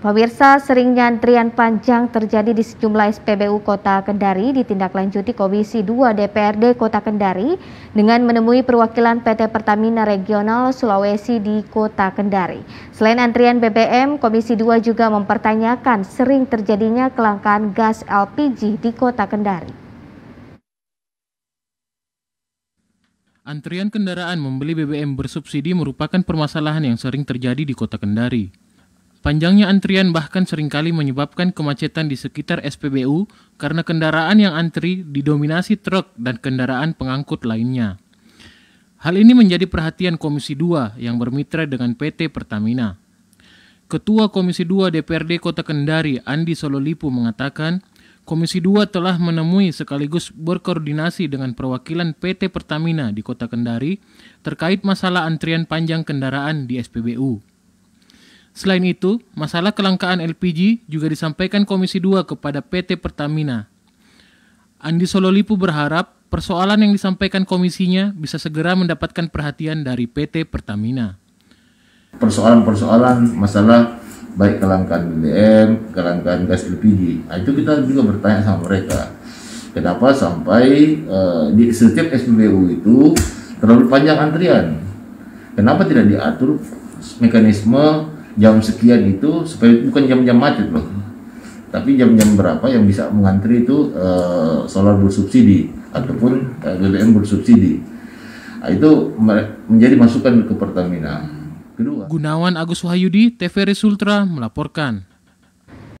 Pemirsa, seringnya antrian panjang terjadi di sejumlah SPBU Kota Kendari ditindaklanjuti Komisi 2 DPRD Kota Kendari dengan menemui perwakilan PT Pertamina Regional Sulawesi di Kota Kendari. Selain antrian BBM, Komisi 2 juga mempertanyakan sering terjadinya kelangkaan gas LPG di Kota Kendari. Antrian kendaraan membeli BBM bersubsidi merupakan permasalahan yang sering terjadi di Kota Kendari. Panjangnya antrian bahkan seringkali menyebabkan kemacetan di sekitar SPBU karena kendaraan yang antri didominasi truk dan kendaraan pengangkut lainnya. Hal ini menjadi perhatian Komisi 2 yang bermitra dengan PT Pertamina. Ketua Komisi 2 DPRD Kota Kendari Andi Sololipu mengatakan, Komisi 2 telah menemui sekaligus berkoordinasi dengan perwakilan PT Pertamina di Kota Kendari terkait masalah antrian panjang kendaraan di SPBU. Selain itu, masalah kelangkaan LPG juga disampaikan Komisi 2 kepada PT Pertamina. Andi Sololipu berharap persoalan yang disampaikan komisinya bisa segera mendapatkan perhatian dari PT Pertamina. Persoalan-persoalan masalah baik kelangkaan BBM, kelangkaan gas LPG, nah, itu kita juga bertanya sama mereka. Kenapa sampai uh, di setiap SPBU itu terlalu panjang antrian? Kenapa tidak diatur mekanisme jam sekian itu supaya bukan jam-jam macet loh tapi jam-jam berapa yang bisa mengantri itu uh, solar bersubsidi ataupun uh, eh, BBM bersubsidi nah, itu menjadi masukan ke Pertamina kedua Gunawan Agus Wahyudi TV Resultra melaporkan